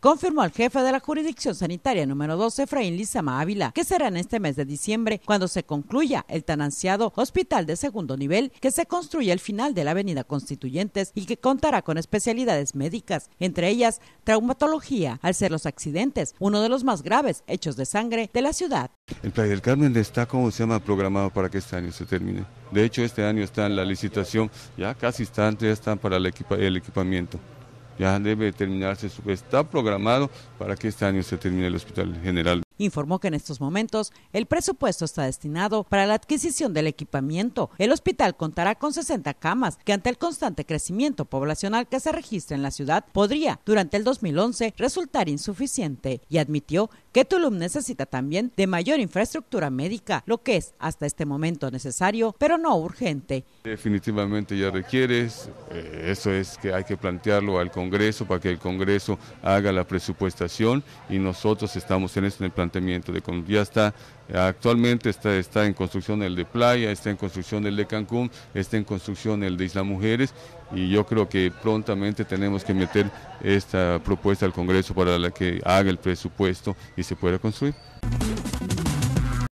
confirmó al jefe de la jurisdicción sanitaria número 12, Efraín Lizama Ávila, que será en este mes de diciembre cuando se concluya el tan ansiado hospital de segundo nivel que se construye al final de la avenida Constituyentes y que contará con especialidades médicas, entre ellas traumatología, al ser los accidentes uno de los más graves hechos de sangre de la ciudad. El Playa del Carmen está, como se llama, programado para que este año se termine. De hecho, este año está en la licitación, ya casi están, ya están para el equipamiento ya debe terminarse, está programado para que este año se termine el Hospital General informó que en estos momentos el presupuesto está destinado para la adquisición del equipamiento. El hospital contará con 60 camas que ante el constante crecimiento poblacional que se registra en la ciudad podría durante el 2011 resultar insuficiente y admitió que Tulum necesita también de mayor infraestructura médica, lo que es hasta este momento necesario, pero no urgente. Definitivamente ya requieres, eh, eso es que hay que plantearlo al Congreso para que el Congreso haga la presupuestación y nosotros estamos en este en el planteamiento de Ya está, eh, actualmente está, está en construcción el de Playa, está en construcción el de Cancún, está en construcción el de Isla Mujeres y yo creo que prontamente tenemos que meter esta propuesta al Congreso para que haga el presupuesto y se pueda construir.